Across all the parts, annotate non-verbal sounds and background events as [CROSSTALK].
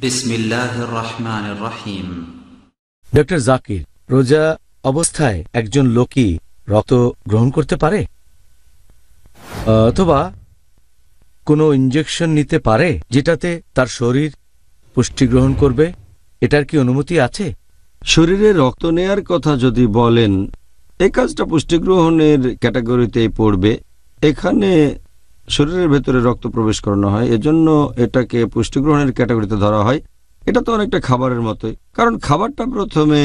জাকির রোজা অবস্থায় একজন লোকই রক্ত গ্রহণ করতে পারে অথবা কোনো ইঞ্জেকশন নিতে পারে যেটাতে তার শরীর পুষ্টি গ্রহণ করবে এটার কি অনুমতি আছে শরীরে রক্ত নেয়ার কথা যদি বলেন এই কাজটা পুষ্টিগ্রহণের ক্যাটাগরিতেই পড়বে এখানে শরীরের ভেতরে রক্ত প্রবেশ করানো হয় এজন্য এটাকে পুষ্টিগ্রহণের ক্যাটাগরিতে ধরা হয় এটা তো অনেকটা খাবারের মতোই কারণ খাবারটা প্রথমে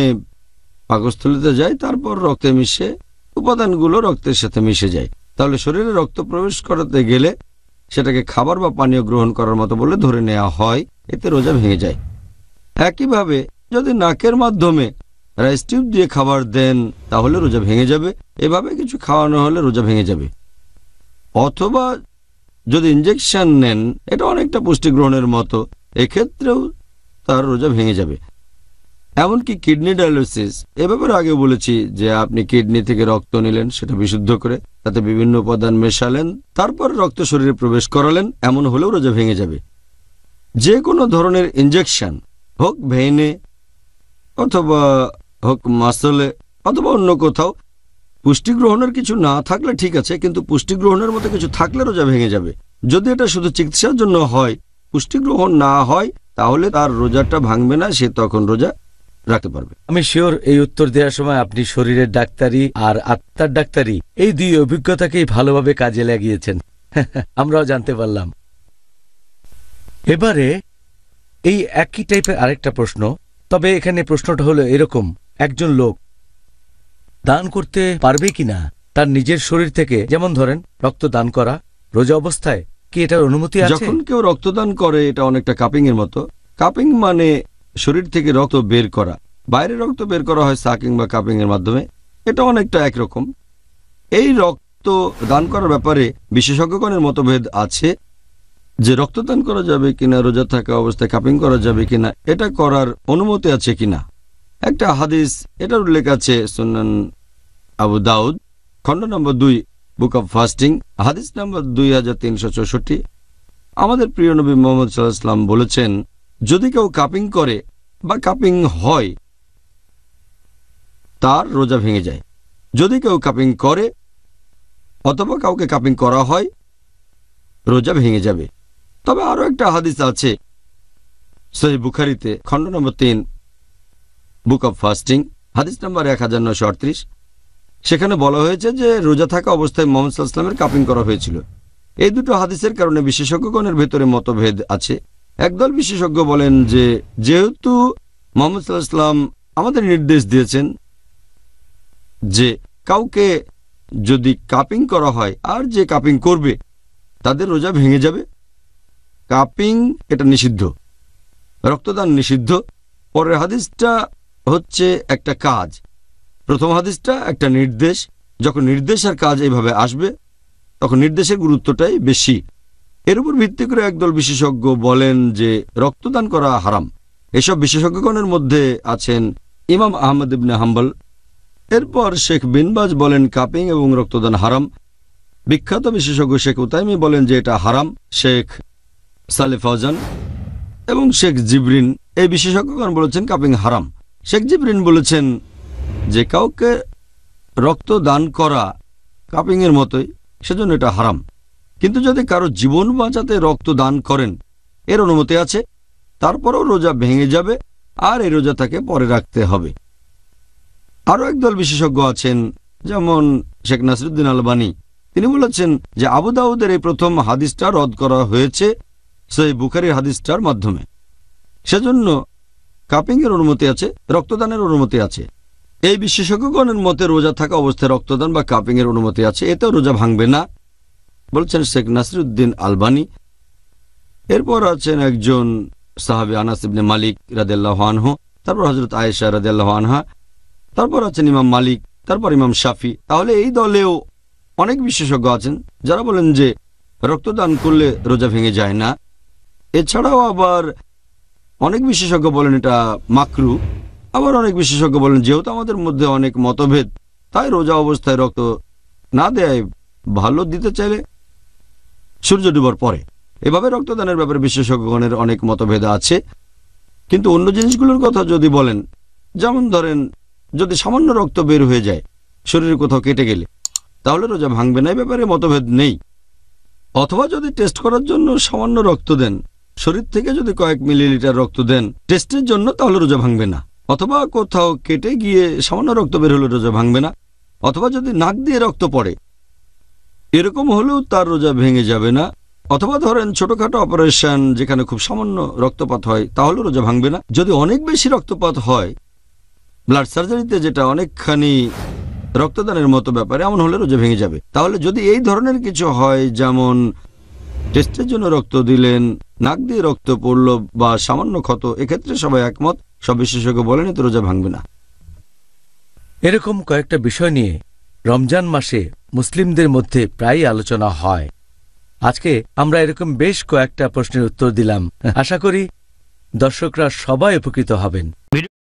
পাকস্থলিতে যায় তারপর রক্তে মিশে উপাদানগুলো রক্তের সাথে মিশে যায় তাহলে শরীরে রক্ত প্রবেশ করাতে গেলে সেটাকে খাবার বা পানীয় গ্রহণ করার মতো বলে ধরে নেওয়া হয় এতে রোজা ভেঙে যায় একইভাবে যদি নাকের মাধ্যমে রাইস টিউব দিয়ে খাবার দেন তাহলে রোজা ভেঙে যাবে এভাবে কিছু খাওয়ানো হলে রোজা ভেঙে যাবে অথবা যদি ইঞ্জেকশন নেন এটা অনেকটা পুষ্টি গ্রহণের মতো এক্ষেত্রেও তার রোজা ভেঙে যাবে এমনকি কিডনি ডায়ালিসিস এ ব্যাপারে আগে বলেছি যে আপনি কিডনি থেকে রক্ত নিলেন সেটা বিশুদ্ধ করে তাতে বিভিন্ন উপাদান মেশালেন তারপর রক্ত শরীরে প্রবেশ করালেন এমন হলেও রোজা ভেঙে যাবে যে কোনো ধরনের ইঞ্জেকশন হোক ভেইনে অথবা হোক মাসলে অথবা অন্য কোথাও পুষ্টি গ্রহণের কিছু না থাকলে ঠিক আছে কিন্তু পুষ্টি গ্রহণের মতো কিছু থাকলে রোজা ভেঙে যাবে যদি এটা শুধু চিকিৎসার জন্য হয় পুষ্টি গ্রহণ না হয় তাহলে তার রোজাটা ভাঙবে না সে তখন রোজা রাখতে পারবে আমি শিওর এই উত্তর দেওয়ার সময় আপনি শরীরের ডাক্তারি আর আত্মার ডাক্তারি এই দুই অভিজ্ঞতাকেই ভালোভাবে কাজে লাগিয়েছেন [LAUGHS] আমরাও জানতে পারলাম এবারে এই একই টাইপের আরেকটা প্রশ্ন তবে এখানে প্রশ্নটা হলো এরকম একজন লোক দান করতে পারবে কিনা তার নিজের শরীর থেকে যেমন ধরেন রক্ত দান করা রোজা অবস্থায় কি এটার অনুমতি আছে যখন কেউ রক্তদান করে এটা অনেকটা কাপিং এর মতো কাপিং মানে শরীর থেকে রক্ত বের করা বাইরে রক্ত বের করা হয় সাকিং বা কাপিং এর মাধ্যমে এটা অনেকটা একরকম এই রক্ত দান করার ব্যাপারে বিশেষজ্ঞগণের মতভেদ আছে যে রক্তদান করা যাবে কিনা রোজা থাকা অবস্থায় কাপিং করা যাবে কিনা এটা করার অনুমতি আছে কিনা একটা হাদিস এটার উল্লেখ আছে সুনান আবু দাউদ খণ্ড নম্বর দুই বুক অব ফাস্টিং হাদিস নম্বর দুই হাজার তিনশো চৌষট্টি আমাদের প্রিয় নবী মোহাম্মদ সাল্লাহাম বলেছেন যদি কেউ কাপিং করে বা কাপিং হয় তার রোজা ভেঙে যায় যদি কেউ কাপিং করে অথবা কাউকে কাপিং করা হয় রোজা ভেঙে যাবে তবে আরও একটা হাদিস আছে সহি বুখারিতে খণ্ড নম্বর তিন বুক অব ফাস্টিং হাদিস নম্বর এক হাজার নয়শো আটত্রিশ সেখানে বলা হয়েছে যে রোজা থাকা অবস্থায় মোহাম্মদ সাল্লামের কাপিং করা হয়েছিল এই দুটো হাদিসের কারণে বিশেষজ্ঞগণের ভেতরে মতভেদ আছে একদল বিশেষজ্ঞ বলেন যে যেহেতু মোহাম্মদ সাল্লাহাম আমাদের নির্দেশ দিয়েছেন যে কাউকে যদি কাপিং করা হয় আর যে কাপিং করবে তাদের রোজা ভেঙে যাবে কাপিং এটা নিষিদ্ধ রক্তদান নিষিদ্ধ পরের হাদিসটা হচ্ছে একটা কাজ প্রথম হাদিসটা একটা নির্দেশ যখন নির্দেশ আর কাজ এইভাবে আসবে তখন নির্দেশের গুরুত্বটাই বেশি এর উপর ভিত্তি করে একদল বিশেষজ্ঞ বলেন যে রক্তদান করা হারাম এসব বিশেষজ্ঞগণের মধ্যে আছেন ইমাম আহমদ ইবনে হাম্বল এরপর শেখ বিনবাজ বলেন কাপিং এবং রক্তদান হারাম বিখ্যাত বিশেষজ্ঞ শেখ উতাইমি বলেন যে এটা হারাম শেখ সালে ফৌজান এবং শেখ জিবরিন এই বিশেষজ্ঞগণ বলেছেন কাপিং হারাম শেখ জিবরিন বলেছেন যে কাউকে রক্ত দান করা কাপিংয়ের মতোই সেজন্য এটা হারাম কিন্তু যদি কারো জীবন বাঁচাতে রক্ত দান করেন এর অনুমতি আছে তারপরেও রোজা ভেঙে যাবে আর এই রোজা তাকে পরে রাখতে হবে আরও একদল বিশেষজ্ঞ আছেন যেমন শেখ নাসিরুদ্দিন আলবানী তিনি বলেছেন যে আবুদাউদের এই প্রথম হাদিসটা রদ করা হয়েছে সেই বুখারির হাদিসটার মাধ্যমে সেজন্য কাপিংয়ের অনুমতি আছে রক্তদানের অনুমতি আছে এই বিশেষজ্ঞগণের মতে রোজা থাকা অবস্থায় রক্তদান বা কাপিংয়ের অনুমতি আছে এতেও রোজা ভাঙবে না বলছেন শেখ নাসিরুদ্দিন আলবানি এরপর আছেন একজন সাহাবি আনাস ইবনে মালিক রাদেল্লাহ আনহু তারপর হজরত আয়েশা রাদেল্লাহ আনহা তারপর আছেন ইমাম মালিক তারপর ইমাম শাফি তাহলে এই দলেও অনেক বিশেষজ্ঞ আছেন যারা বলেন যে রক্তদান করলে রোজা ভেঙে যায় না এছাড়াও আবার অনেক বিশেষজ্ঞ বলেন এটা মাকরু আবার অনেক বিশেষজ্ঞ বলেন যেহেতু আমাদের মধ্যে অনেক মতভেদ তাই রোজা অবস্থায় রক্ত না দেয় ভালো দিতে চাইলে সূর্য ডুবার পরে এভাবে রক্তদানের ব্যাপারে বিশেষজ্ঞগণের অনেক মতভেদ আছে কিন্তু অন্য জিনিসগুলোর কথা যদি বলেন যেমন ধরেন যদি সামান্য রক্ত বের হয়ে যায় শরীরে কোথাও কেটে গেলে তাহলে রোজা ভাঙবে না ব্যাপারে মতভেদ নেই অথবা যদি টেস্ট করার জন্য সামান্য রক্ত দেন শরীর থেকে যদি কয়েক মিলিলিটার রক্ত দেন টেস্টের জন্য তাহলে রোজা ভাঙবে না অথবা কোথাও কেটে গিয়ে সামান্য রক্ত বের হলে রোজা ভাঙবে না অথবা যদি নাক দিয়ে রক্ত পড়ে এরকম হলেও তার রোজা ভেঙে যাবে না অথবা ধরেন ছোটখাটো অপারেশন যেখানে খুব সামান্য রক্তপাত হয় তাহলে রোজা ভাঙবে না যদি অনেক বেশি রক্তপাত হয় ব্লাড সার্জারিতে যেটা অনেকখানি রক্তদানের মতো ব্যাপারে এমন হলে রোজা ভেঙে যাবে তাহলে যদি এই ধরনের কিছু হয় যেমন টেস্টের জন্য রক্ত দিলেন নাক দিয়ে রক্ত পড়ল বা সামান্য ক্ষত এক্ষেত্রে সবাই একমত সব বিশেষজ্ঞ বলেন এতে রোজা ভাঙবে না এরকম কয়েকটা বিষয় নিয়ে রমজান মাসে মুসলিমদের মধ্যে প্রায় আলোচনা হয় আজকে আমরা এরকম বেশ কয়েকটা প্রশ্নের উত্তর দিলাম আশা করি দর্শকরা সবাই উপকৃত হবেন